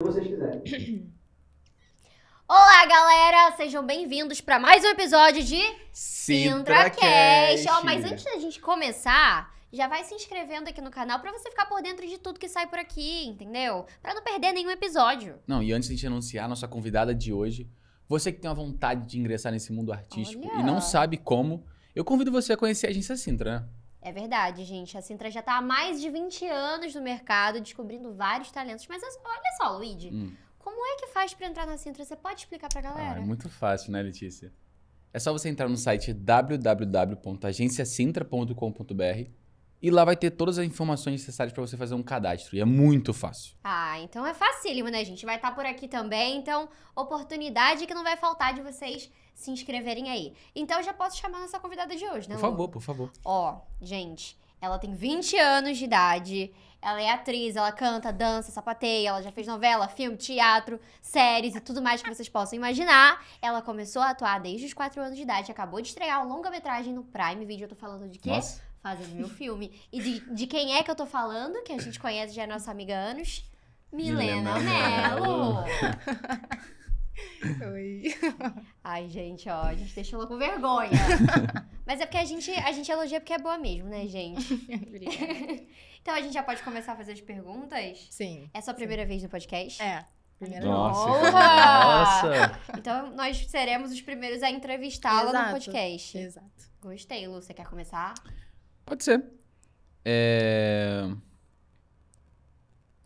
vocês quiserem. Olá, galera! Sejam bem-vindos para mais um episódio de CintraCast. Oh, mas antes da gente começar, já vai se inscrevendo aqui no canal para você ficar por dentro de tudo que sai por aqui, entendeu? Para não perder nenhum episódio. Não, e antes de a gente anunciar a nossa convidada de hoje, você que tem a vontade de ingressar nesse mundo artístico Olha. e não sabe como, eu convido você a conhecer a agência Sintra, né? É verdade, gente. A Sintra já está há mais de 20 anos no mercado, descobrindo vários talentos. Mas olha só, Luigi, hum. como é que faz para entrar na Sintra? Você pode explicar para a galera? Ah, é muito fácil, né, Letícia? É só você entrar no site www.agenciacintra.com.br e lá vai ter todas as informações necessárias para você fazer um cadastro. E é muito fácil. Ah, então é facílimo, né, gente? Vai estar tá por aqui também. Então, oportunidade que não vai faltar de vocês se inscreverem aí. Então já posso chamar nossa convidada de hoje, né? Por favor, por favor. Ó, gente, ela tem 20 anos de idade. Ela é atriz, ela canta, dança, sapateia, ela já fez novela, filme, teatro, séries e tudo mais que vocês possam imaginar. Ela começou a atuar desde os 4 anos de idade, acabou de estrear uma longa-metragem no Prime Video. Eu tô falando de quê? Nossa. Fazendo meu filme. E de, de quem é que eu tô falando, que a gente conhece já é nossa amiga há anos? Milena, Milena Mello! Oi. Ai, gente, ó, a gente deixa ela com vergonha. Mas é porque a gente, a gente elogia porque é boa mesmo, né, gente? então a gente já pode começar a fazer as perguntas? Sim. É a sua primeira sim. vez no podcast? É. Primeira nossa, vez. nossa! Então nós seremos os primeiros a entrevistá-la no podcast. Exato. Gostei, Lu. Você quer começar? Pode ser. É...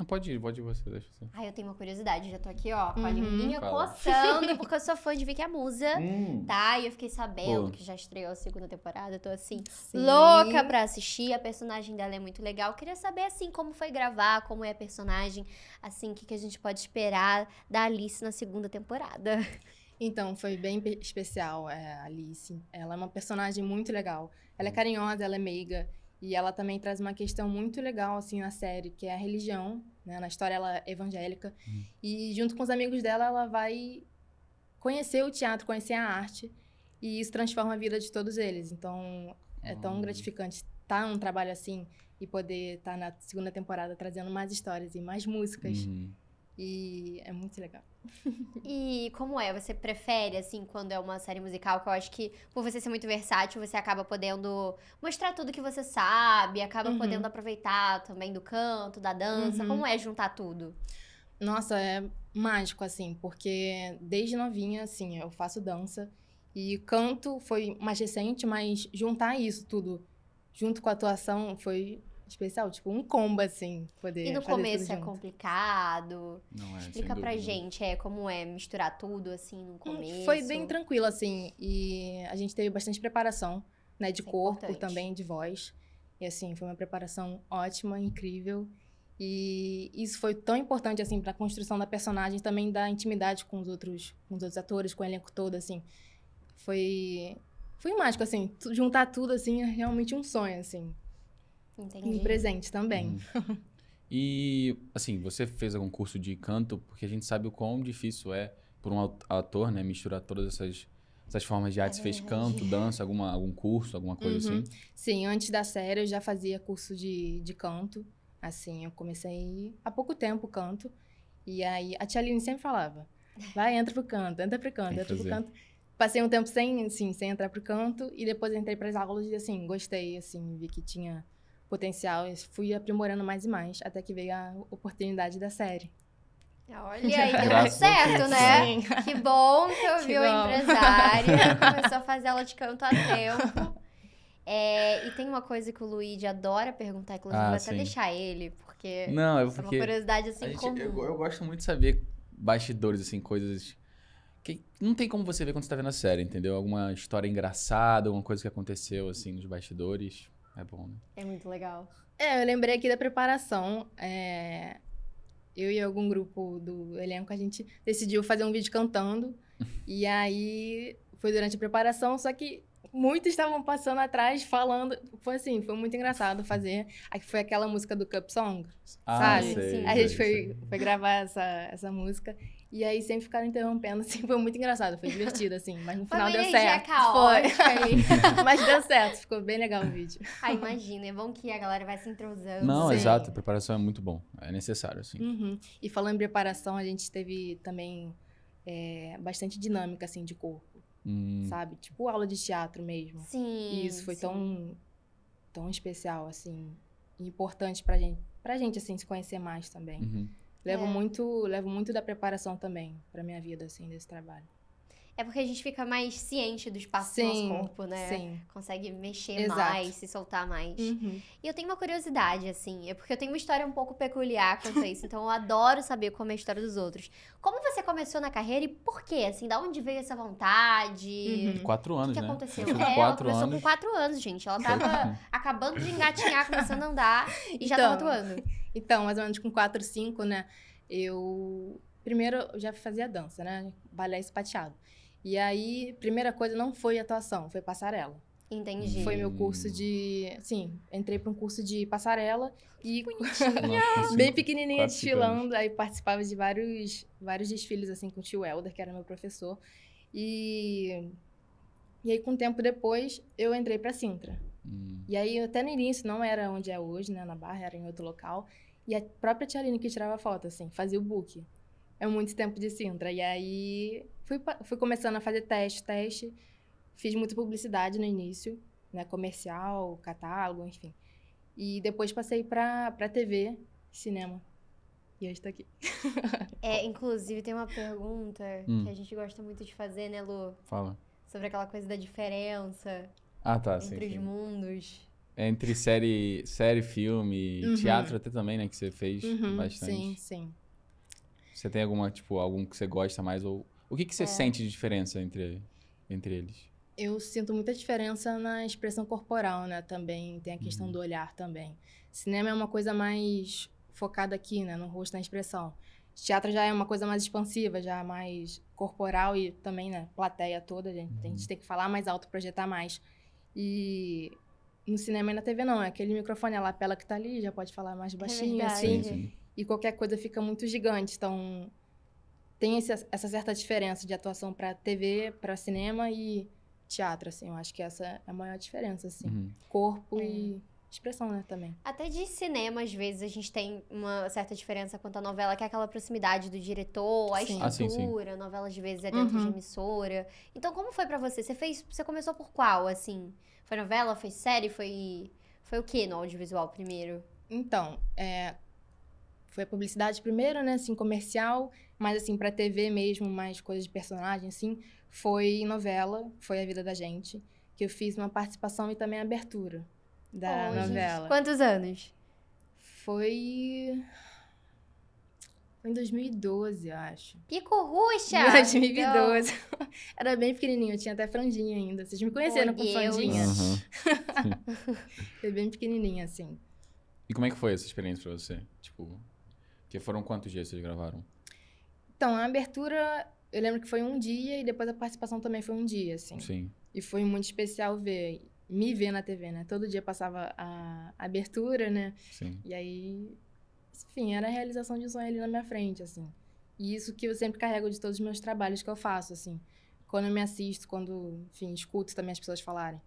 Não, pode ir, pode ir você, deixa você. Assim. Ah, eu tenho uma curiosidade, já tô aqui, ó, com a uhum. coçando, porque eu sou fã de Vicky a Musa, hum. tá? E eu fiquei sabendo Pô. que já estreou a segunda temporada, tô assim, Sim. louca pra assistir, a personagem dela é muito legal. Queria saber, assim, como foi gravar, como é a personagem, assim, o que, que a gente pode esperar da Alice na segunda temporada. Então, foi bem especial é, a Alice. Ela é uma personagem muito legal. Ela é hum. carinhosa, ela é meiga. E ela também traz uma questão muito legal, assim, na série, que é a religião, né? Na história ela é evangélica. Hum. E junto com os amigos dela, ela vai conhecer o teatro, conhecer a arte. E isso transforma a vida de todos eles. Então, é tão hum. gratificante estar tá trabalho assim e poder estar tá na segunda temporada trazendo mais histórias e mais músicas. Hum. E é muito legal. e como é? Você prefere, assim, quando é uma série musical, que eu acho que, por você ser muito versátil, você acaba podendo mostrar tudo que você sabe, acaba uhum. podendo aproveitar também do canto, da dança. Uhum. Como é juntar tudo? Nossa, é mágico, assim, porque desde novinha, assim, eu faço dança e canto foi mais recente, mas juntar isso tudo junto com a atuação foi especial, tipo um combo, assim, poder. E no começo é junto. complicado. Não é, Explica pra gente é, como é misturar tudo, assim, no hum, começo. Foi bem tranquilo, assim, e a gente teve bastante preparação, né, de Isso é corpo é também, de voz. E assim, foi uma preparação ótima, incrível. E isso foi tão importante assim para a construção da personagem, também da intimidade com os outros, com os outros atores, com o elenco todo assim. Foi foi mágico assim, juntar tudo assim, é realmente um sonho assim. Entendi. E presente também. Hum. E, assim, você fez algum curso de canto, porque a gente sabe o quão difícil é por um ator, né, misturar todas essas essas formas de arte, fez canto, dança, alguma, algum curso, alguma coisa uhum. assim? Sim, antes da série eu já fazia curso de, de canto, assim, eu comecei há pouco tempo canto, e aí a tia Aline sempre falava, vai, entra pro canto, entra pro canto, entra pro canto. Passei um tempo sem, assim, sem entrar pro canto, e depois entrei para as aulas e, assim, gostei, assim, vi que tinha potencial e fui aprimorando mais e mais, até que veio a oportunidade da série. Ah, olha aí, deu tá certo, né? Sim. Que bom que eu que vi bom. o empresário, começou a fazer aula de canto há tempo. É, e tem uma coisa que o Luigi adora perguntar, inclusive ah, vou até deixar ele, porque Não, é, porque é uma curiosidade assim gente, comum. Eu, eu, gosto muito de saber bastidores, assim, coisas que não tem como você ver quando você tá vendo a série, entendeu? Alguma história engraçada, alguma coisa que aconteceu, assim, nos bastidores. É bom, né? É muito legal. É, eu lembrei aqui da preparação. É... Eu e algum grupo do elenco, a gente decidiu fazer um vídeo cantando. e aí foi durante a preparação, só que muitos estavam passando atrás falando. Foi assim, foi muito engraçado fazer. Aqui foi aquela música do Cup Song, ah, sabe? Sei, a gente sei, foi, sei. foi gravar essa, essa música. E aí sempre ficaram interrompendo, assim, foi muito engraçado, foi divertido, assim, mas no foi final deu certo. Foi. mas deu certo, ficou bem legal o vídeo. Ah, imagina, é bom que a galera vai se entrosando. Não, Sim. exato, a preparação é muito bom, é necessário, assim. Uhum. E falando em preparação, a gente teve também é, bastante dinâmica, assim, de corpo, hum. sabe? Tipo aula de teatro mesmo. Sim. E isso foi sim. tão, tão especial, assim, importante pra gente, pra gente, assim, se conhecer mais também. Uhum. Levo, é. muito, levo muito da preparação também para minha vida, assim, desse trabalho. É porque a gente fica mais ciente do espaço sim, do nosso corpo, né? Sim. Consegue mexer Exato. mais, se soltar mais. Uhum. E eu tenho uma curiosidade, assim, é porque eu tenho uma história um pouco peculiar quanto a isso, então eu adoro saber como é a história dos outros. Como você começou na carreira e por quê? Assim, da onde veio essa vontade? Uhum. Quatro anos, o que né? aconteceu? É, quatro ela começou anos. com quatro anos, gente. Ela tava acabando de engatinhar, começando a andar e então, já tava então, atuando. Então, mais ou menos com quatro, cinco, né? Eu. Primeiro, eu já fazia dança, né? Balé espateado. E aí, primeira coisa não foi atuação, foi passarela. Entendi. Foi meu curso de. Sim, entrei para um curso de passarela e. Nossa, bem pequenininha desfilando. Aí participava de vários, vários desfiles, assim, com o tio Helder, que era meu professor. E. E aí, com o tempo depois, eu entrei para Sintra. Hum. E aí, até no início, não era onde é hoje, né, na Barra, era em outro local. E a própria Tiarine que tirava foto, assim, fazia o book. É muito tempo de Sintra. E aí, fui, fui começando a fazer teste, teste. Fiz muita publicidade no início, né? Comercial, catálogo, enfim. E depois passei para pra TV, cinema. E hoje tô aqui. é, inclusive tem uma pergunta hum. que a gente gosta muito de fazer, né, Lu? Fala. Sobre aquela coisa da diferença. Ah, tá, entre sim. Entre os sim. mundos. É entre série, série filme, uhum. teatro até também, né? Que você fez uhum, bastante. Sim, sim. Você tem alguma, tipo, algum que você gosta mais ou o que, que você é. sente de diferença entre, entre eles? Eu sinto muita diferença na expressão corporal, né? Também tem a questão uhum. do olhar também. Cinema é uma coisa mais focada aqui, né? No rosto, na expressão. Teatro já é uma coisa mais expansiva, já mais corporal e também, né? Plateia toda, a gente, uhum. a gente uhum. tem que falar mais alto, projetar mais. E no cinema e na TV não, é aquele microfone, a lapela que tá ali, já pode falar mais baixinho, é assim. Sim, sim. E qualquer coisa fica muito gigante, então tem esse, essa certa diferença de atuação para TV, para cinema e teatro, assim. Eu acho que essa é a maior diferença, assim. Uhum. Corpo é. e expressão, né, também. Até de cinema, às vezes, a gente tem uma certa diferença quanto à novela, que é aquela proximidade do diretor, a sim. estrutura, ah, sim, sim. novela, às vezes, é dentro uhum. de emissora. Então, como foi para você? Você fez... Você começou por qual, assim? Foi novela? Foi série? Foi... Foi o que no audiovisual primeiro? Então, é, foi a publicidade primeiro, né, assim, comercial, mas assim, pra TV mesmo, mais coisas de personagem, assim, foi novela, foi A Vida da Gente, que eu fiz uma participação e também abertura da novela. Quantos anos? Foi... Foi em 2012, eu acho. Pico Ruxa! 2012. Então... Era bem pequenininho, eu tinha até franjinha ainda. Vocês me conheceram com franjinha. Uhum. Foi bem pequenininha, assim. E como é que foi essa experiência pra você? Tipo, que foram quantos dias vocês gravaram? Então, a abertura, eu lembro que foi um dia e depois a participação também foi um dia, assim. Sim. E foi muito especial ver, me ver na TV, né? Todo dia passava a abertura, né? Sim. E aí, enfim, era a realização de um sonho ali na minha frente, assim. E isso que eu sempre carrego de todos os meus trabalhos que eu faço, assim. Quando eu me assisto, quando, enfim, escuto também as pessoas falarem.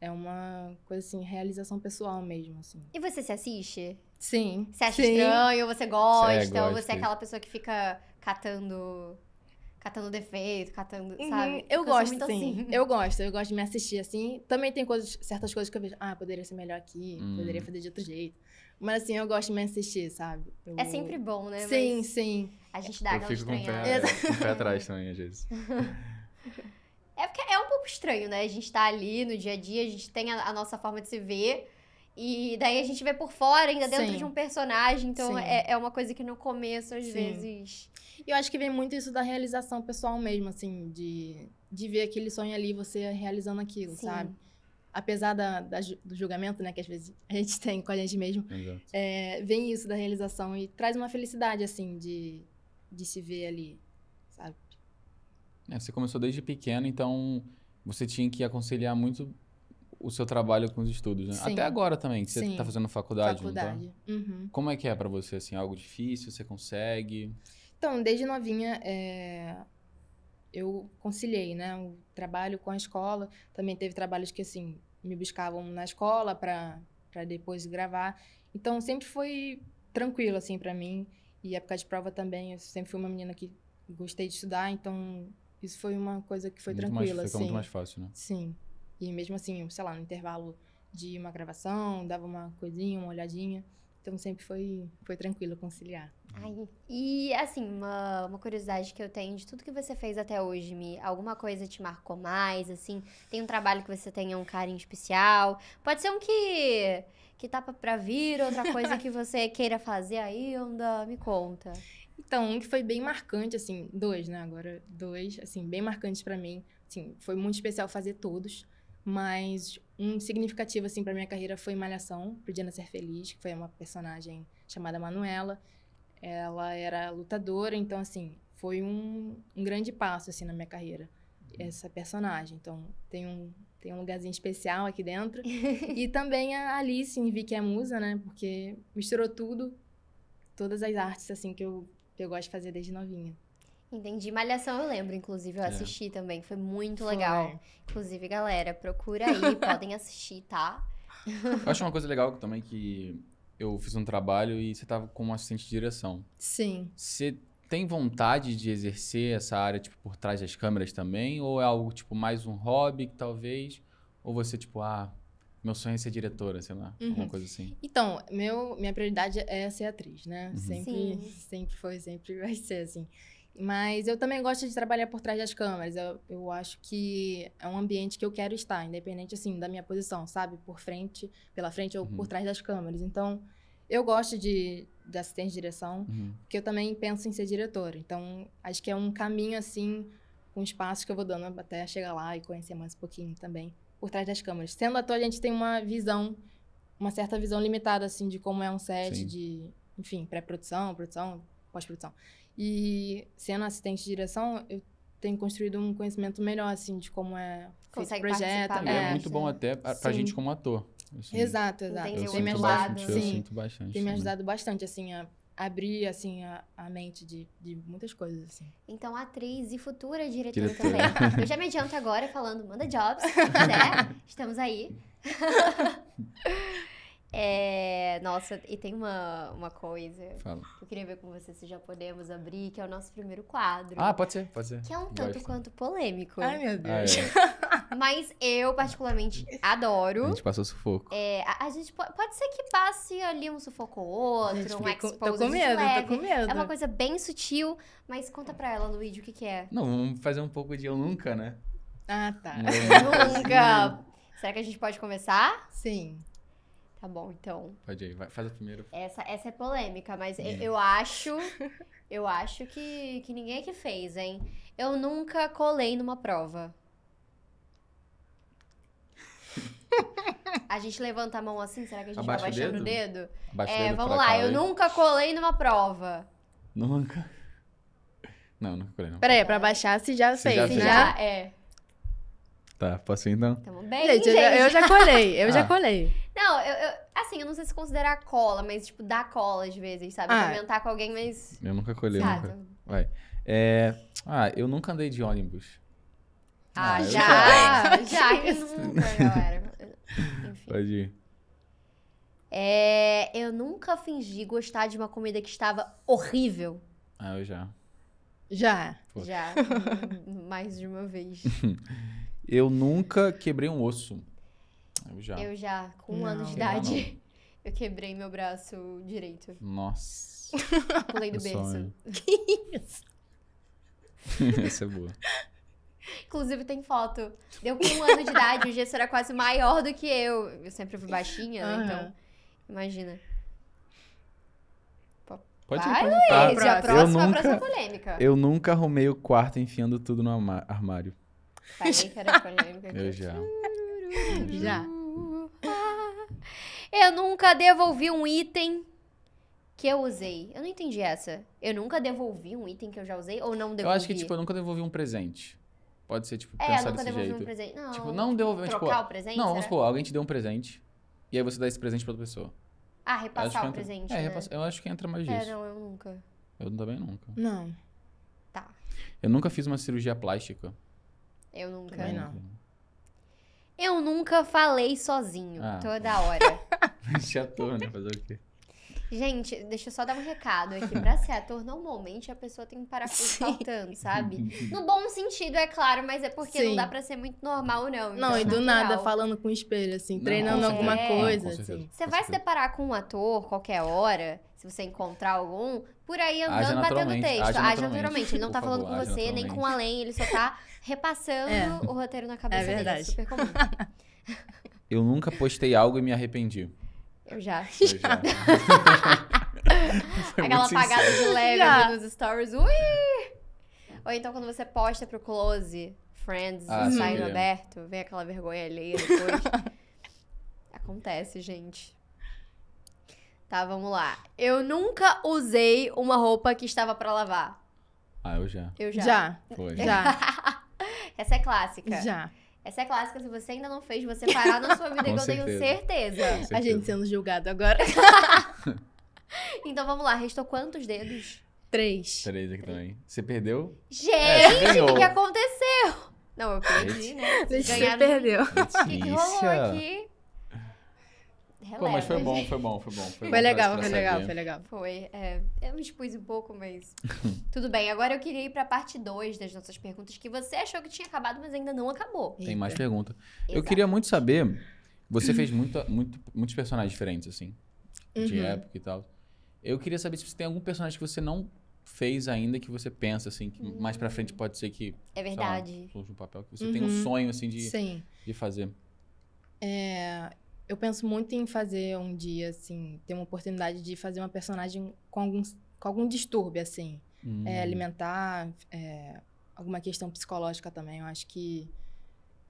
É uma coisa assim, realização pessoal mesmo, assim. E você se assiste? Sim. Você acha sim. estranho, você gosta, é, ou você é aquela pessoa que fica catando. Catando defeito, catando, uhum. sabe? Eu, gosto, sim. Assim. Eu gosto, eu gosto de me assistir assim. Também tem coisas, certas coisas que eu vejo, ah, poderia ser melhor aqui, hum. poderia fazer de outro jeito. Mas assim, eu gosto de me assistir, sabe? Eu... É sempre bom, né? Sim, Mas sim. A gente dá eu aquela fico com pé, com o pé atrás também, às vezes. estranho, né? A gente tá ali no dia a dia, a gente tem a, a nossa forma de se ver. E daí a gente vê por fora, ainda dentro Sim. de um personagem. Então é, é, uma coisa que no começo, às Sim. vezes. E eu acho que vem muito isso da realização pessoal mesmo, assim, de, de ver aquele sonho ali, você realizando aquilo, Sim. sabe? Apesar da, da, do julgamento, né, que às vezes a gente tem com a gente mesmo, é, vem isso da realização e traz uma felicidade, assim, de, de se ver ali, sabe? É, você começou desde pequeno, então você tinha que aconselhar muito o seu trabalho com os estudos, né? Sim. Até agora também, que você está fazendo faculdade, tá? faculdade. Tá? Uhum. Como é que é para você, assim, algo difícil, você consegue? Então, desde novinha, é... eu conciliei, né, o trabalho com a escola. Também teve trabalhos que, assim, me buscavam na escola para depois gravar. Então, sempre foi tranquilo, assim, para mim. E época de prova também, eu sempre fui uma menina que gostei de estudar, então isso foi uma coisa que foi muito tranquila, mais, assim. muito mais fácil, né? Sim. E mesmo assim, sei lá, no intervalo de uma gravação, dava uma coisinha, uma olhadinha. Então sempre foi, foi tranquilo conciliar. Ai. E assim, uma, uma curiosidade que eu tenho de tudo que você fez até hoje, me alguma coisa te marcou mais, assim? Tem um trabalho que você tenha um carinho especial? Pode ser um que que tá pra vir, outra coisa que você queira fazer ainda, me conta. Então, um que foi bem marcante, assim, dois, né? Agora, dois, assim, bem marcantes para mim. Assim, foi muito especial fazer todos, mas um significativo, assim, para minha carreira foi Malhação, pro Diana Ser Feliz, que foi uma personagem chamada Manuela. Ela era lutadora, então, assim, foi um, um grande passo, assim, na minha carreira, essa personagem. Então, tem um, tem um lugarzinho especial aqui dentro. e também a Alice em Vi, que é musa, né? Porque misturou tudo, todas as artes, assim, que eu eu gosto de fazer desde novinha. Entendi. Malhação eu lembro, inclusive, eu é. assisti também. Foi muito Foi. legal. Inclusive, galera, procura aí, podem assistir, tá? Eu acho uma coisa legal também que eu fiz um trabalho e você tava como assistente de direção. Sim. Você tem vontade de exercer essa área, tipo, por trás das câmeras também? Ou é algo, tipo, mais um hobby que talvez? Ou você, tipo, ah, meu sonho é ser diretora, sei lá, uhum. alguma coisa assim. Então, meu, minha prioridade é ser atriz, né? Uhum. Sempre, sempre foi, sempre vai ser assim. Mas eu também gosto de trabalhar por trás das câmeras. Eu, eu acho que é um ambiente que eu quero estar, independente assim da minha posição, sabe? Por frente, pela frente ou uhum. por trás das câmeras. Então, eu gosto de, de assistente de direção, uhum. porque eu também penso em ser diretora. Então, acho que é um caminho assim, com um espaço que eu vou dando até chegar lá e conhecer mais um pouquinho também por trás das câmeras. Sendo ator, a gente tem uma visão, uma certa visão limitada, assim, de como é um set, Sim. de, enfim, pré-produção, produção, pós-produção. E sendo assistente de direção, eu tenho construído um conhecimento melhor, assim, de como é Consegue feito o projeto. Né? É, é, muito bom até pra, pra gente como ator. Assim, exato, exato. Tem eu, eu sinto bastante, sim, sinto bastante. Tem me ajudado né? bastante, assim, a abrir assim a, a mente de, de muitas coisas assim. Então atriz e futura diretora, também. Eu já me adianto agora falando manda jobs, né? Estamos aí. é, nossa, e tem uma, uma coisa Fala. que eu queria ver com você se já podemos abrir, que é o nosso primeiro quadro. Ah, pode ser, pode ser. Que é um tanto quanto polêmico. Ai, meu Deus. Ah, é. Mas eu, particularmente, adoro. A gente passou sufoco. É, a, a gente pode, pode ser que passe ali um sufoco ou outro, um exposure Tô com medo, leve. tô com medo. É uma coisa bem sutil, mas conta pra ela, Luigi, o que que é? Não, vamos fazer um pouco de eu nunca, né? Ah, tá. Não. Nunca. Será que a gente pode começar? Sim. Tá bom, então. Pode ir, vai, faz a primeira. Essa, essa é polêmica, mas é. Eu, eu, acho. Eu acho que, que ninguém aqui fez, hein? Eu nunca colei numa prova. A gente levanta a mão assim, será que a gente Abaixa tá baixando o dedo? O dedo? Abaixa é, o dedo vamos lá, cá, eu aí. nunca colei numa prova. Nunca. Não, nunca colei não. Peraí, pra baixar se já sei já, se né? já é. Tá, posso ir então? Tamo bem, gente. gente. Eu, eu, já colei, eu ah. já colei. Não, eu, eu, assim, eu não sei se considerar cola, mas tipo, dar cola às vezes, sabe? Ah. Comentar com alguém, mas... Eu nunca colei, tá, nunca. Então. Vai. É... Ah, eu nunca andei de ônibus. Ah, ah já, já, já, que nunca, galera. Enfim. Pode ir. É, eu nunca fingi gostar de uma comida que estava horrível. Ah, eu já. Já. Pô. Já. Mais de uma vez. eu nunca quebrei um osso. Eu já. Eu já, com um não, ano de idade. Eu quebrei meu braço direito. Nossa. Pulei do berço. Que isso? Essa é boa. Inclusive, tem foto. Deu com um ano de idade, o Gesso era é quase maior do que eu. Eu sempre fui baixinha, né? Então, imagina. Pode Vai, perguntar. Luiz, a próxima, eu nunca, a próxima polêmica. Eu nunca arrumei o quarto enfiando tudo no armário. Falei que era polêmica. eu já. Já. Ah, eu nunca devolvi um item que eu usei. Eu não entendi essa. Eu nunca devolvi um item que eu já usei ou não devolvi? Eu acho que, tipo, eu nunca devolvi um presente. Pode ser, tipo, é, pensar desse jeito. Um presente. Não, tipo, não tipo, devolver, tipo, Trocar tipo, o presente? Não, vamos supor, alguém te deu um presente e aí você dá esse presente pra outra pessoa. Ah, repassar o entra... presente, É, né? repassar. eu acho que entra mais é, disso. É, não, eu nunca. Eu também nunca. Não. Tá. Eu nunca fiz uma cirurgia plástica. Eu nunca. Também não. Eu nunca falei sozinho, ah. toda hora. Já tô, né? Fazer o quê? Gente, deixa eu só dar um recado aqui. Pra ser ator, normalmente a pessoa tem um parafuso faltando, sabe? No bom sentido, é claro, mas é porque Sim. não dá pra ser muito normal, não. Então, não, e assim, do nada falando com o espelho, assim, não, treinando alguma é. coisa. Não, assim. Você vai se deparar com um ator qualquer hora, se você encontrar algum, por aí andando, batendo texto. Age naturalmente. Ele não tá favor, falando com você, nem com o além, ele só tá repassando é. o roteiro na cabeça é, é verdade. dele. Super comum. eu nunca postei algo e me arrependi. Eu já. Eu já. Aquela apagada de leve já. nos stories. Ui! Ou então quando você posta pro close, friends, ah, saindo sim. aberto, vem aquela vergonha alheia depois. Acontece, gente. Tá, vamos lá. Eu nunca usei uma roupa que estava para lavar. Ah, eu já. Eu já. Já. Foi. Já. Essa é clássica. Já. Essa é clássica, se você ainda não fez, você parar na sua vida, que eu certeza. tenho certeza. A gente sendo julgado agora. então vamos lá, restou quantos dedos? Três. Três aqui também. Você perdeu? Gente, é, o que, aconteceu? Não, eu perdi, né? Você perdeu. O que, que rolou aqui? releva. Pô, mas foi bom, foi bom, foi bom, foi bom. legal, foi legal, foi legal. Foi. É, eu me expus um pouco, mas tudo bem. Agora eu queria ir para a parte 2 das nossas perguntas, que você achou que tinha acabado, mas ainda não acabou. Tem mais pergunta. Exato. Eu queria muito saber, você fez hum. muita, muito, muitos personagens diferentes, assim, de uhum. época e tal. Eu queria saber se você tem algum personagem que você não fez ainda que você pensa, assim, que mais pra frente hum. pode ser que... É verdade. Lá, um papel que você uhum. tem um sonho, assim, de, Sim. de fazer. É, eu penso muito em fazer um dia, assim, ter uma oportunidade de fazer uma personagem com, algum com algum distúrbio, assim. É, hum. É, alimentar, é, alguma questão psicológica também. Eu acho que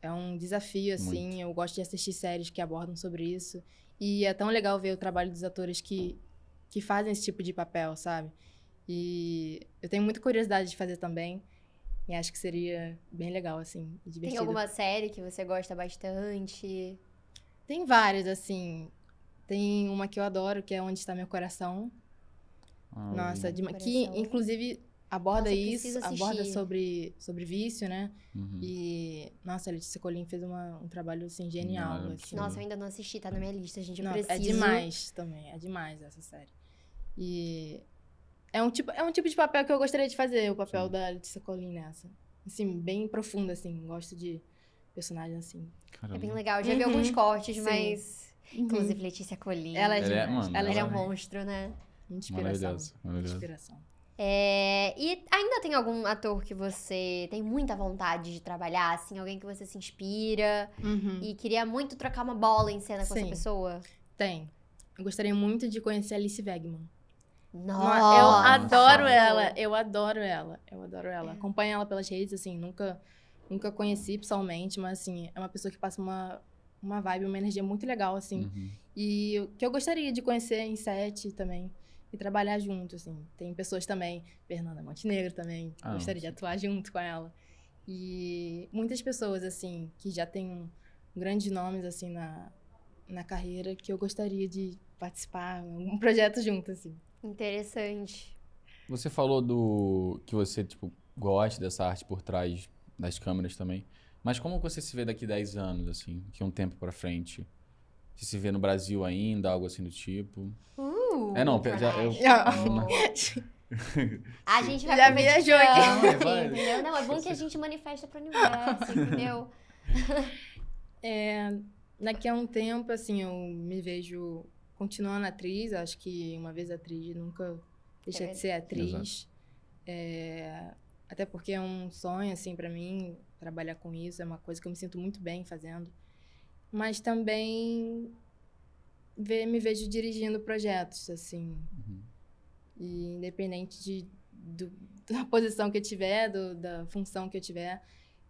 é um desafio, assim. Muito. Eu gosto de assistir séries que abordam sobre isso. E é tão legal ver o trabalho dos atores que, que fazem esse tipo de papel, sabe? E eu tenho muita curiosidade de fazer também. E acho que seria bem legal, assim, divertido. Tem alguma série que você gosta bastante? Tem várias, assim. Tem uma que eu adoro, que é Onde Está Meu Coração. Ai. Nossa, de... que inclusive aborda nossa, isso, aborda sobre, sobre vício, né? Uhum. E, nossa, a Letícia Colim fez uma, um trabalho, assim, genial. Não, assim. Nossa, eu ainda não assisti, tá na minha lista, a gente não, precisa. É demais também, é demais essa série. E é um tipo, é um tipo de papel que eu gostaria de fazer, o papel Sim. da Letícia Colim nessa. Assim, bem profundo, assim, gosto de personagem assim. Caramba. É bem legal. já uhum. vi alguns cortes, Sim. mas. Uhum. Inclusive, Letícia Colin. Ela é, ela é, mano, ela é ela é um monstro, né? Inspiração. Maravilhoso. Inspiração. É, e ainda tem algum ator que você tem muita vontade de trabalhar, assim, alguém que você se inspira uhum. e queria muito trocar uma bola em cena com Sim. essa pessoa? Tem. Eu gostaria muito de conhecer a Alice Wegman. Nossa. Eu adoro Nossa. ela, eu adoro ela, eu adoro ela. É. Acompanho ela pelas redes, assim, nunca Nunca conheci pessoalmente, mas assim, é uma pessoa que passa uma, uma vibe, uma energia muito legal, assim. Uhum. E que eu gostaria de conhecer em set também e trabalhar junto, assim. Tem pessoas também, Fernanda Montenegro também, ah, gostaria sim. de atuar junto com ela. E muitas pessoas, assim, que já têm um, grandes nomes, assim, na, na carreira, que eu gostaria de participar de algum projeto junto, assim. Interessante. Você falou do que você, tipo, gosta dessa arte por trás das câmeras também. Mas como você se vê daqui 10 anos, assim, que um tempo para frente? Se se vê no Brasil ainda, algo assim do tipo? Uh, é, não, já, eu... a gente vai Já viajou aqui. É, entendeu? Não, é bom que a gente manifesta pro universo, entendeu? É, daqui a um tempo, assim, eu me vejo continuando atriz. Acho que uma vez atriz nunca deixa é. de ser atriz. É, até porque é um sonho, assim, para mim, trabalhar com isso. É uma coisa que eu me sinto muito bem fazendo. Mas também ver, me vejo dirigindo projetos, assim. Uhum. E independente de, do, da posição que eu tiver, do, da função que eu tiver,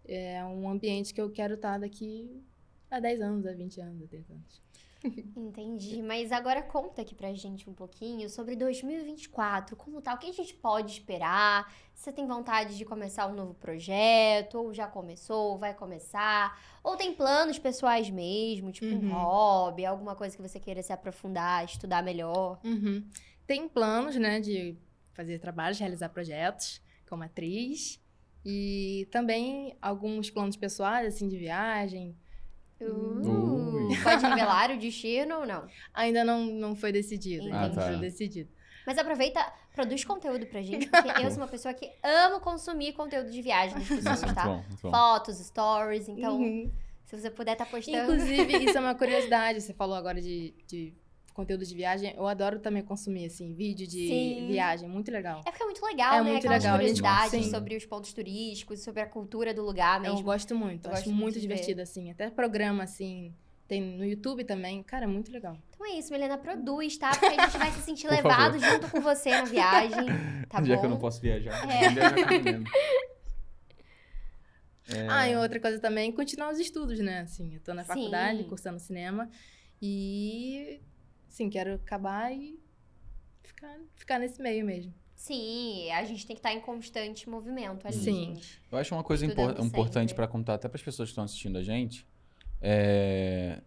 é um ambiente que eu quero estar tá daqui a 10 anos, a 20 anos, a 30 anos. Entendi. Mas agora conta aqui pra gente um pouquinho sobre 2024, como tá, o que a gente pode esperar? Você tem vontade de começar um novo projeto, ou já começou, ou vai começar, ou tem planos pessoais mesmo, tipo uhum. um hobby, alguma coisa que você queira se aprofundar, estudar melhor? Uhum. Tem planos, né, de fazer trabalhos, realizar projetos como atriz. E também alguns planos pessoais, assim, de viagem. Uh. Uh pode revelar o destino ou não? Ainda não, não foi decidido. Entendi. Ah, tá. decidido. Mas aproveita, produz conteúdo pra gente, porque eu sou uma pessoa que amo consumir conteúdo de viagem das pessoas, tá? Fotos, stories, então, uhum. se você puder tá postando. Inclusive, isso é uma curiosidade, você falou agora de, de conteúdo de viagem, eu adoro também consumir, assim, vídeo de Sim. viagem, muito legal. É porque é muito legal, é né? Muito Aquelas legal, curiosidades sobre os pontos turísticos, sobre a cultura do lugar mesmo. Eu gosto muito, eu gosto muito, muito divertido, assim, até programa, assim, tem no YouTube também. Cara, é muito legal. Então é isso, Milena, produz, tá? Porque a gente vai se sentir levado favor. junto com você na viagem, tá Já bom? que eu não posso viajar. É. viajar é... Ah, e outra coisa também, é continuar os estudos, né? Assim, eu tô na faculdade, Sim. cursando cinema. E, sim, quero acabar e ficar, ficar nesse meio mesmo. Sim, a gente tem que estar tá em constante movimento ali. Sim. Eu acho uma coisa impor importante para contar até para as pessoas que estão assistindo a gente é...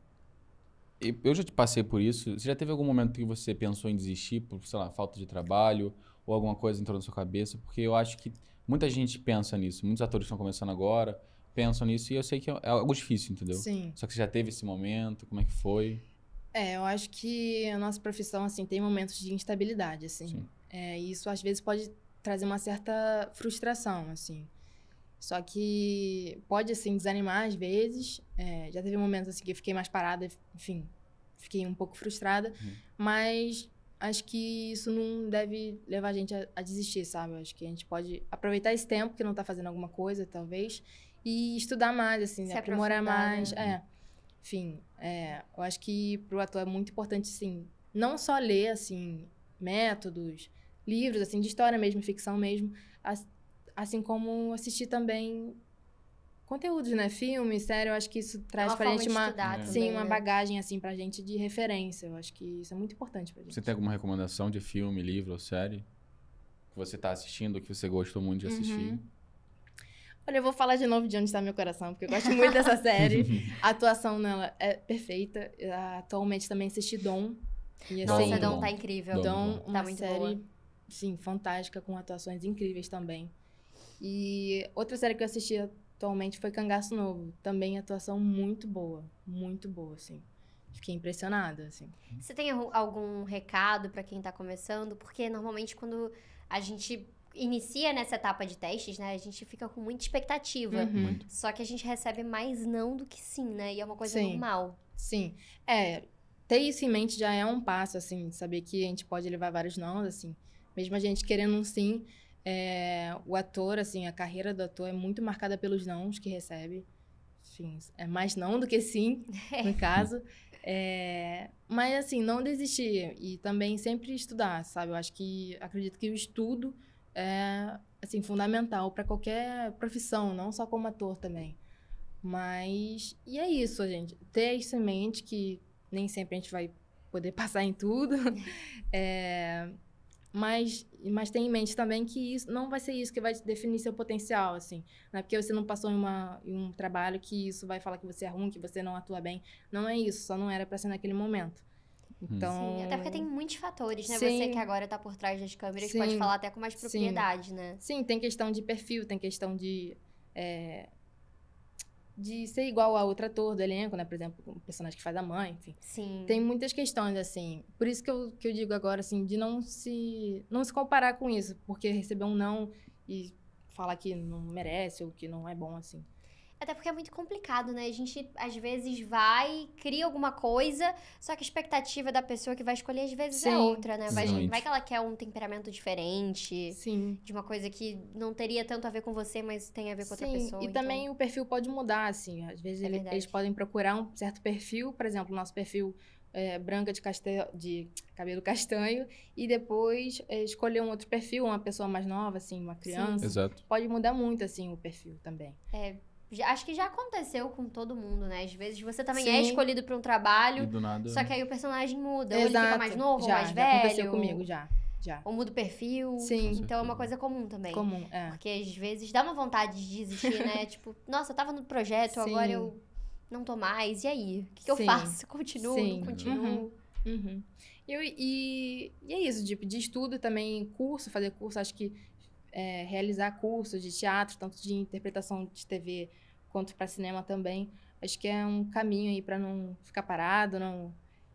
Eu já te passei por isso. Você já teve algum momento que você pensou em desistir por, sei lá, falta de trabalho ou alguma coisa entrou na sua cabeça? Porque eu acho que muita gente pensa nisso. Muitos atores estão começando agora, pensam nisso e eu sei que é algo difícil, entendeu? Sim. Só que você já teve esse momento, como é que foi? É, eu acho que a nossa profissão, assim, tem momentos de instabilidade, assim. Sim. É, isso às vezes pode trazer uma certa frustração, assim. Só que pode, assim, desanimar às vezes. É, já teve momentos, assim, que eu fiquei mais parada, enfim, fiquei um pouco frustrada. Uhum. Mas acho que isso não deve levar a gente a, a, desistir, sabe? Acho que a gente pode aproveitar esse tempo que não tá fazendo alguma coisa, talvez, e estudar mais, assim, Se aprimorar mais. Né? É. Enfim, é, eu acho que pro ator é muito importante, sim, não só ler, assim, métodos, livros, assim, de história mesmo, ficção mesmo, Assim como assistir também conteúdos, né? Filmes, séries eu acho que isso é traz é pra gente uma, estudar, é. sim, também, uma né? bagagem, assim, pra gente de referência. Eu acho que isso é muito importante pra gente. Você tem alguma recomendação de filme, livro ou série que você tá assistindo, que você gostou muito de uhum. assistir? Uhum. Olha, eu vou falar de novo de onde está meu coração, porque eu gosto muito dessa série. A atuação nela é perfeita. Atualmente também assisti Dom. E, assim, Nossa, Dom, tá incrível. Dom, Dom, é uma tá série, boa. sim, fantástica, com atuações incríveis também. E outra série que eu assisti atualmente foi Cangaço Novo. Também atuação muito boa, muito boa, assim. Fiquei impressionada, assim. Você tem algum recado para quem tá começando? Porque normalmente quando a gente inicia nessa etapa de testes, né? A gente fica com muita expectativa. Uhum. Só que a gente recebe mais não do que sim, né? E é uma coisa sim. normal. Sim. É, ter isso em mente já é um passo, assim, saber que a gente pode levar vários não, assim. Mesmo a gente querendo um sim, é, o ator, assim, a carreira do ator é muito marcada pelos nãos que recebe. Enfim, é mais não do que sim, no caso. É, mas, assim, não desistir e também sempre estudar, sabe? Eu acho que, acredito que o estudo é, assim, fundamental para qualquer profissão, não só como ator também. Mas, e é isso, gente. Ter isso em mente, que nem sempre a gente vai poder passar em tudo. É, mas, mas tenha em mente também que isso não vai ser isso que vai definir seu potencial, assim. Não é porque você não passou em, uma, em um trabalho que isso vai falar que você é ruim, que você não atua bem. Não é isso, só não era para ser naquele momento. Uhum. Então... Sim, até porque tem muitos fatores, né? Sim. Você que agora tá por trás das câmeras Sim. pode falar até com mais propriedade, Sim. né? Sim, tem questão de perfil, tem questão de... É de ser igual a outro ator do elenco, né? Por exemplo, o um personagem que faz a mãe, enfim. Sim. Tem muitas questões, assim. Por isso que eu, que eu digo agora, assim, de não se, não se comparar com isso. Porque receber um não e falar que não merece ou que não é bom, assim. Até porque é muito complicado, né? A gente às vezes vai, cria alguma coisa, só que a expectativa da pessoa que vai escolher às vezes é Sim. é outra, né? Vai, vai, que ela quer um temperamento diferente. Sim. De uma coisa que não teria tanto a ver com você, mas tem a ver com Sim. outra pessoa. E então... também o perfil pode mudar, assim. Às vezes é ele, eles podem procurar um certo perfil, por exemplo, o nosso perfil é, branca de, castel, de cabelo castanho e depois é, escolher um outro perfil, uma pessoa mais nova, assim, uma criança. Exato. Pode mudar muito, assim, o perfil também. É, Acho que já aconteceu com todo mundo, né? Às vezes você também é Sim. é escolhido para um trabalho, nada... só que aí o personagem muda. Exato. Ou ele fica mais novo, já, mais já velho. Já aconteceu comigo, já. Já. Ou muda o perfil. Sim. Então é uma coisa comum também. Comum, é. Porque às vezes dá uma vontade de desistir, né? tipo, nossa, eu tava no projeto, Sim. agora eu não tô mais. E aí? O que, que eu faço? Continuo? Sim. Não continuo? Uhum. Uhum. e, e é isso, de, tipo, de estudo também, curso, fazer curso, acho que é, realizar cursos de teatro, tanto de interpretação de TV quanto para cinema também. Acho que é um caminho aí para não ficar parado, não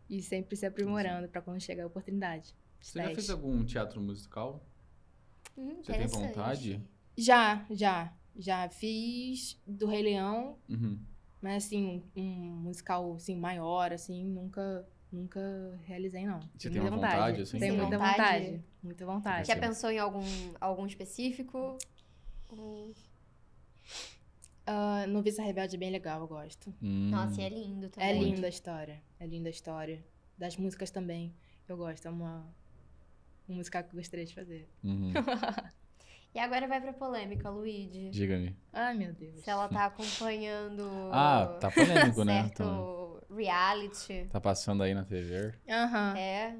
e sempre se aprimorando para quando chegar a oportunidade. Você já fez algum teatro musical? Hum, Você tem vontade? Já, já. Já fiz do Rei Leão, uhum. mas assim, um, um musical assim, maior, assim, nunca nunca realizei, não. Você tem, tem muita vontade, vontade assim? assim? Tenho muita vontade. vontade. Muita vontade. Já pensou em algum, algum específico? Uh, no Visa Rebelde é bem legal, eu gosto. Hum. Nossa, e é lindo também. É linda a história. É linda a história. Das músicas também. Eu gosto. É uma, uma música que eu gostaria de fazer. Uhum. e agora vai pra polêmica, Luíde. Diga-me. Ai, meu Deus. Se ela tá acompanhando. ah, tá polêmico, né? certo... né? Então reality. Tá passando aí na TV. Aham. Uhum. É.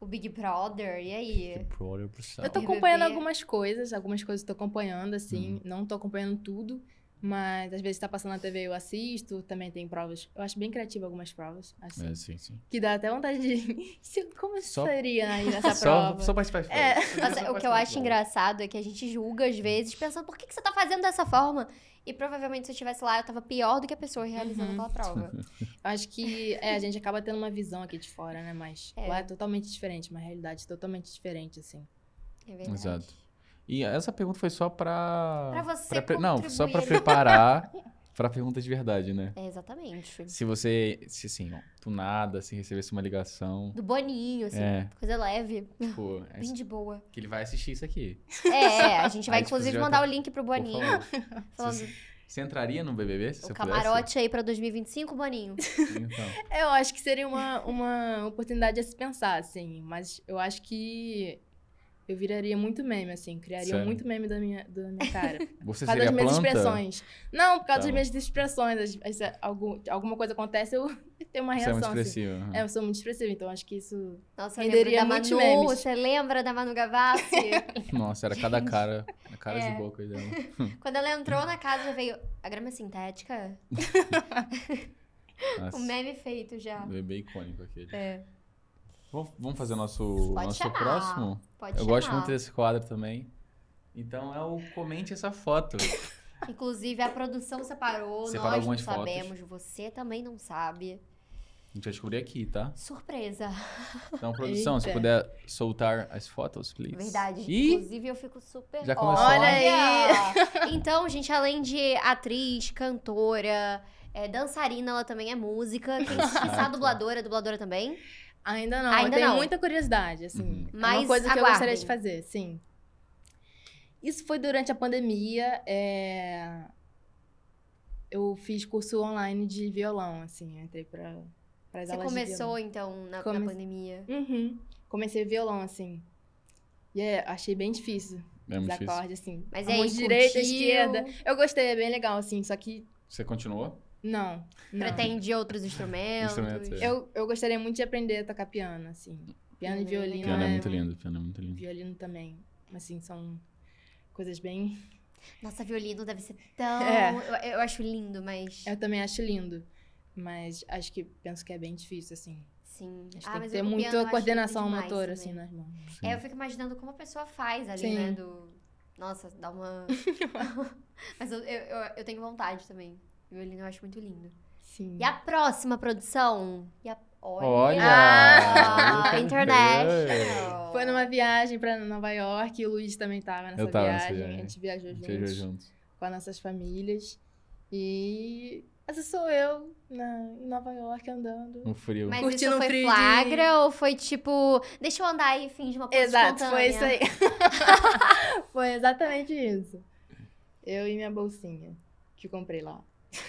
O Big Brother, e aí? Big Brother pro céu. Eu tô acompanhando algumas coisas, algumas coisas eu tô acompanhando, assim. Hum. Não tô acompanhando tudo. Mas às vezes está passando na TV, eu assisto, também tem provas. Eu acho bem criativo algumas provas, assim. É, sim, sim. Que dá até vontade de. Como só... seria aí nessa prova? Só, é. só participar É. o que eu acho engraçado é que a gente julga, às vezes, pensando, por que, que você está fazendo dessa forma? E provavelmente se eu estivesse lá, eu estava pior do que a pessoa realizando uhum. aquela prova. Eu acho que é, a gente acaba tendo uma visão aqui de fora, né? Mas é. lá é totalmente diferente, uma realidade totalmente diferente, assim. É verdade. Exato. E essa pergunta foi só para. Para você. Pra, não, só para preparar para pergunta de verdade, né? É, exatamente. Se você, se assim, do nada, se assim, recebesse uma ligação. Do Boninho, assim, é. coisa leve. tipo, é bem de boa. Que ele vai assistir isso aqui. É, é a gente vai aí, inclusive mandar tá o link pro Boninho. Falando. Você, você entraria no BBB se o você camarote pudesse? aí para 2025, Boninho? Então. eu acho que seria uma, uma oportunidade a se pensar, assim. Mas eu acho que eu viraria muito meme, assim. Criaria Sério? muito meme da minha, da minha cara. Você por causa das minhas planta? expressões. Não, por causa tá. das minhas expressões. As, as, algum, alguma coisa acontece, eu tenho uma reação. Você é muito assim. expressiva. Uhum. É, eu sou muito expressiva, então acho que isso. Nossa, eu lembro da Manu. Memes. Você lembra da Manu Gavassi? Nossa, era cada cara. Cara é. de boca dela. Quando ela entrou na casa, já veio. A grama é sintética? o meme feito já. bem icônico aquele. É. Vamos fazer nosso, Pode nosso próximo? Pode Eu chamar. gosto muito desse quadro também. Então é o Comente essa foto. Inclusive, a produção separou, Separa nós não sabemos, você também não sabe. A gente vai descobrir aqui, tá? Surpresa. Então, produção, Eita. se puder soltar as fotos, please. Verdade. Inclusive, eu fico super... Já começou Olha aí! então, gente, além de atriz, cantora, é, dançarina, ela também é música. Quem sabe dubladora, dubladora também. Ainda não. Ainda eu tenho não. muita curiosidade, assim. Uhum. Mas é uma coisa que aguardem. eu gostaria de fazer, sim. Isso foi durante a pandemia. É... Eu fiz curso online de violão, assim. Eu entrei pra, pra Você começou, então, na, na pandemia? Uhum. Comecei violão, assim. E yeah, é, achei bem difícil. É difícil. acordes, assim. Mas é direita, esquerda. Eu gostei, é bem legal, assim. Só que... Você continuou? Não, não. Pretende outros instrumentos? instrumentos é. eu, eu gostaria muito de aprender a tocar piano, assim. Piano uhum. e violino. Piano é, é muito lindo, piano é muito lindo. Violino também. Assim, são coisas bem. Nossa, violino deve ser tão. É. Eu, eu acho lindo, mas. Eu também acho lindo. Mas acho que penso que é bem difícil, assim. Sim. Acho que ah, tem que ter muita coordenação demais, motora, assim, nas né, mãos. Sim. É, eu fico imaginando como a pessoa faz ali, Sim. né? Do... Nossa, dá uma. mas eu, eu, eu, tenho vontade também violino eu acho muito lindo. Sim. E a próxima produção? A... Olha! Olha. Ah, international! Foi numa viagem para Nova York e o Luiz também tava nessa eu tava viagem. Nessa viagem. A gente viajou junto Viajou Com as nossas famílias. E essa sou eu na, em Nova York andando. Um frio. Mas Curtindo isso foi frio flagra de... ou foi tipo, deixa eu andar e finge uma coisa Exato, espontânea. foi isso aí. foi exatamente isso. Eu e minha bolsinha que comprei lá.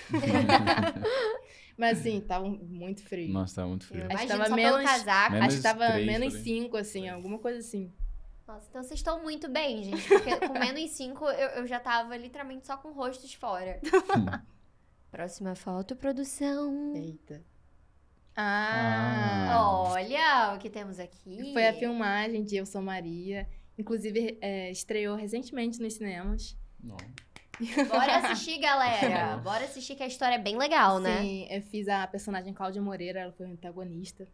Mas assim, tava tá muito frio. Nossa, tava tá muito frio. É, acho que tava menos casaco, menos acho que tava 3, menos 5, assim, alguma coisa assim. Nossa, então vocês estão muito bem, gente. Porque com menos 5 eu, eu já tava literalmente só com rostos fora. Próxima foto, produção. Eita. Ah, ah, Olha o que temos aqui. Foi a filmagem de Eu Sou Maria. Inclusive, é, estreou recentemente nos cinemas. Nossa. Bora assistir, galera. Bora assistir que a história é bem legal, né? Sim, eu fiz a personagem Cláudia Moreira, ela foi a antagonista.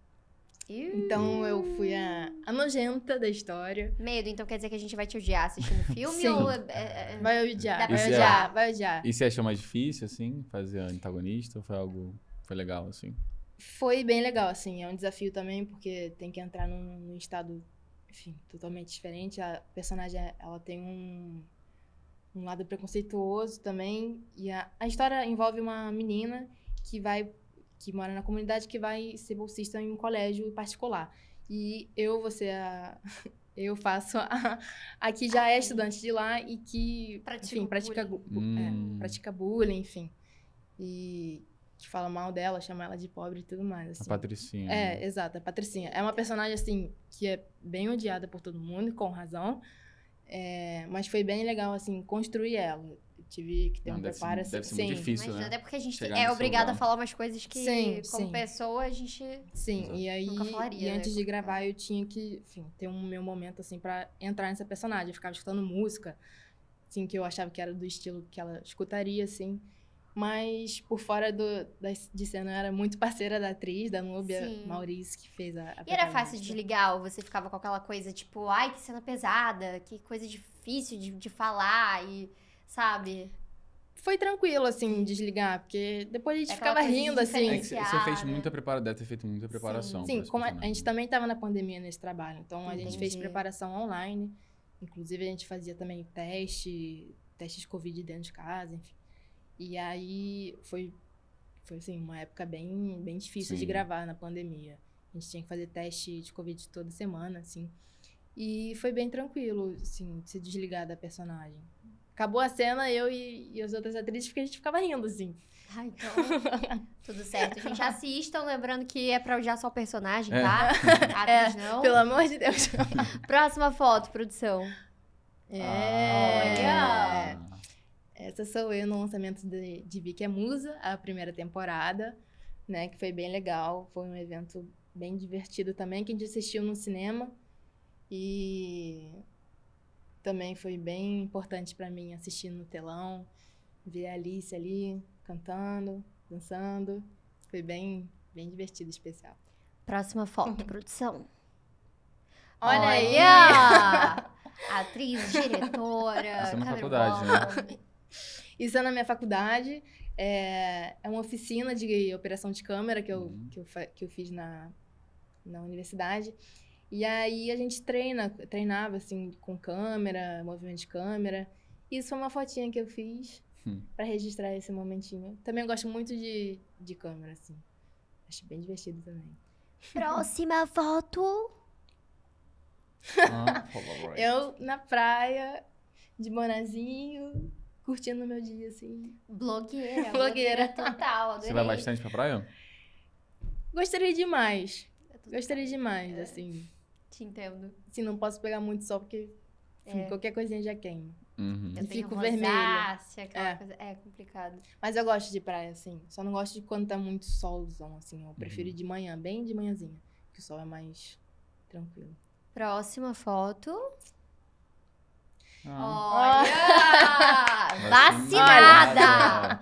Então eu fui a, a, nojenta da história. Medo, então quer dizer que a gente vai te odiar assistindo filme? Sim. Ou, é, é, é, é? vai odiar, vai é odiar, é, vai odiar. E você achou mais difícil, assim, fazer antagonista? Ou foi algo. Foi legal, assim? Foi bem legal, assim. É um desafio também, porque tem que entrar num, num estado, enfim, totalmente diferente. A personagem, ela tem um, um lado preconceituoso também. E a, a história envolve uma menina que vai que mora na comunidade que vai ser bolsista em um colégio particular. E eu, você a eu faço a, a que já é estudante de lá e que pratica enfim, pratica bullying. É, hum. pratica bullying, enfim. E que fala mal dela, chama ela de pobre e tudo mais. Assim. A Patricinha. É, né? exato, a Patricinha. É uma personagem, assim, que é bem odiada por todo mundo, com razão. É, mas foi bem legal, assim, construir ela. Tive que ter não, um deve preparo ser, assim. Deve ser sim. muito difícil, né? Até porque a gente Chegar é obrigada a falar umas coisas que, sim, como sim. pessoa, a gente sim. E aí, nunca falaria. E né, antes né? de gravar, eu tinha que, enfim, ter um meu momento, assim, para entrar nessa personagem. Eu ficava escutando música, assim, que eu achava que era do estilo que ela escutaria, assim. Mas por fora do, da, de cena, eu era muito parceira da atriz, da Núbia Maurício, que fez a. a e era fácil de ligar, ou você ficava com aquela coisa tipo, ai, que cena pesada, que coisa difícil de, de falar, e sabe? Foi tranquilo, assim, desligar, porque depois a gente é ficava rindo, assim. É você fez né? muita preparação, deve ter feito muita preparação. Sim, Sim como a, é, a, gente também estava na pandemia nesse trabalho, então Entendi. a gente fez preparação online. Inclusive, a gente fazia também teste, testes Covid dentro de casa, enfim. E aí foi, foi assim, uma época bem, bem difícil Sim. de gravar na pandemia. A gente tinha que fazer teste de Covid toda semana, assim. E foi bem tranquilo, assim, se desligar da personagem. Acabou a cena, eu e, e as outras atrizes, porque a gente ficava rindo, assim. Ah, então. tudo certo. A gente, assistam, lembrando que é pra odiar só o personagem, é. tá? é, não. Pelo amor de Deus. Próxima foto, produção. É. Ah. Olha. Essa sou eu no lançamento de, de Vicky é Musa, a primeira temporada, né? Que foi bem legal, foi um evento bem divertido também, que a gente assistiu no cinema. E também foi bem importante para mim assistir no telão, ver a Alice ali cantando, dançando. Foi bem, bem divertido, especial. Próxima foto, uhum. produção. Olha, Olha aí! Atriz, diretora, Isso é uma faculdade, né? Isso é na minha faculdade. É, é uma oficina de operação de câmera que eu, uhum. que eu, que eu fiz na, na universidade. E aí a gente treina, treinava assim com câmera, movimento de câmera. Isso foi uma fotinha que eu fiz hum. para registrar esse momentinho. Também gosto muito de, de câmera, assim. Acho bem divertido também. Próxima foto. Ah, eu na praia, de bonazinho, curtindo meu dia, assim. Blogueira. blogueira. total, adorei. Você vai bastante pra praia? Gostaria demais. É Gostaria demais, é. assim. Te entendo. Sim, não posso pegar muito sol, porque enfim, é. qualquer coisinha já queima. Uhum. Eu e fico vermelha. É. é complicado. Mas eu gosto de praia, assim. Só não gosto de quando tá muito solzão, assim. Eu prefiro uhum. de manhã, bem de manhãzinha. Que o sol é mais tranquilo. Próxima foto. Olha! Vacinada! Né?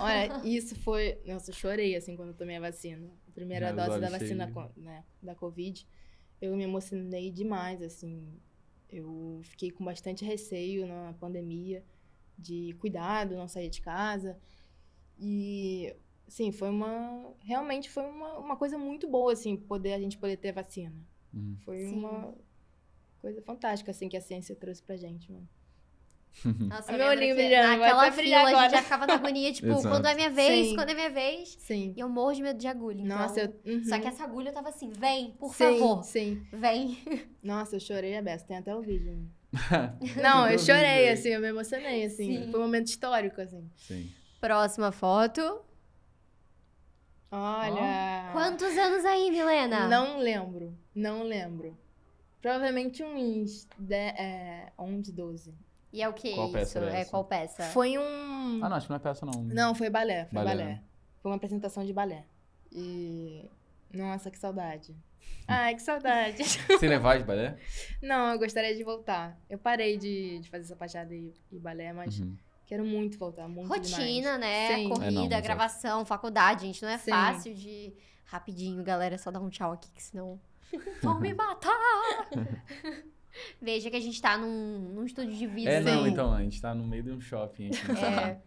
Olha, isso foi. Nossa, eu chorei assim quando eu tomei a vacina. A primeira dose da vacina né, da Covid. Eu me emocionei demais, assim. Eu fiquei com bastante receio na pandemia de cuidado, não sair de casa. E sim, foi uma realmente foi uma, uma coisa muito boa assim, poder a gente poder ter vacina. Hum. Foi sim. uma coisa fantástica, assim, que a ciência trouxe pra gente, mano. Nossa, meu olhinho brilhando. Naquela fila agora. a gente já ficava na agonia, tipo, Exato. quando é minha vez, Sim. quando é minha vez. Sim. E eu morro de medo de agulha. Então... Nossa, eu... Uhum. Só que essa agulha eu tava assim, vem, por Sim. favor. Sim. Vem. Nossa, eu chorei a beça. Tem até o vídeo. Né? Não, eu chorei, assim, eu me emocionei, assim. Sim. Foi um momento histórico, assim. Sim. Próxima foto. Olha. Oh. Quantos anos aí, Milena? Não lembro. Não lembro. Provavelmente um de, né, é, 11, 12. E é o que qual isso? Peça é, qual peça? Foi um. Ah, não, acho que não é peça, não. Não, foi balé. Foi balé. balé. Né? Foi uma apresentação de balé. E. Nossa, que saudade. Ai, ah, que saudade. Você levar de balé? Não, eu gostaria de voltar. Eu parei de, de fazer sapateada e, e balé, mas uhum. quero muito voltar. Muito Rotina, demais. né? Sim. Corrida, é, não, gravação, é. faculdade, gente. Não é Sim. fácil de. Rapidinho, galera, só dá um tchau aqui, que senão. Vão me matar! Veja que a gente tá num, num estúdio de vídeo. É, não, então, a gente tá no meio de um shopping aqui. Né? É.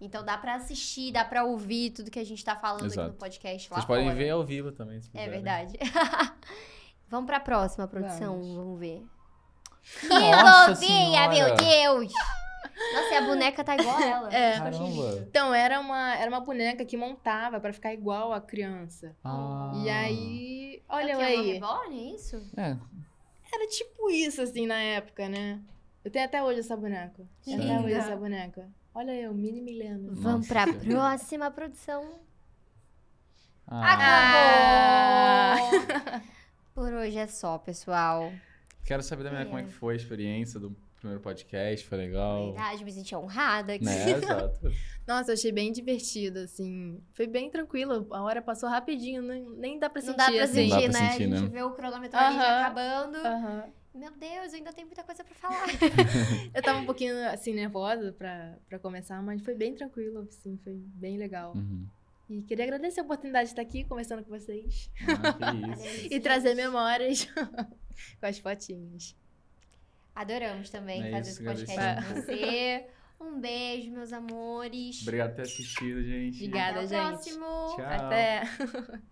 Então dá pra assistir, dá pra ouvir tudo que a gente tá falando Exato. aqui no podcast lá Vocês fora. podem ver ao vivo também, se é quiserem. É verdade. Vamos pra próxima produção, vamos, vamos ver. Que Nossa meu Deus! Nossa, e a boneca tá igual a é. ela. É. Caramba. Então, era uma, era uma boneca que montava pra ficar igual a criança. Ah. E aí. Olha é o aí. É reborn, isso? É. Era tipo isso, assim, na época, né? Eu tenho até hoje essa boneca. Tenho Até hoje essa boneca. Olha eu, mini Milena. Vamos pra próxima produção. Ah. Acabou! Ah. Por hoje é só, pessoal. Quero saber da minha é. como é que é. foi a experiência do primeiro podcast, foi legal. Verdade, me senti honrada aqui. Né? Exato. Nossa, eu achei bem divertido, assim. Foi bem tranquilo, a hora passou rapidinho, nem, nem dá pra sentir. Não dá pra, assim. sentir, não dá pra né? sentir, né? A gente vê o cronômetro uh -huh. ali já acabando. Uh -huh. Meu Deus, eu ainda tenho muita coisa pra falar. eu tava um pouquinho, assim, nervosa pra, pra começar, mas foi bem tranquilo, assim, foi bem legal. Uhum. E queria agradecer a oportunidade de estar aqui conversando com vocês. Ah, e trazer memórias com as fotinhas. Adoramos também é fazer isso, esse podcast com você. Um beijo, meus amores. Obrigado por ter assistido, gente. Obrigada, Até gente. Até o próximo. Tchau. Até.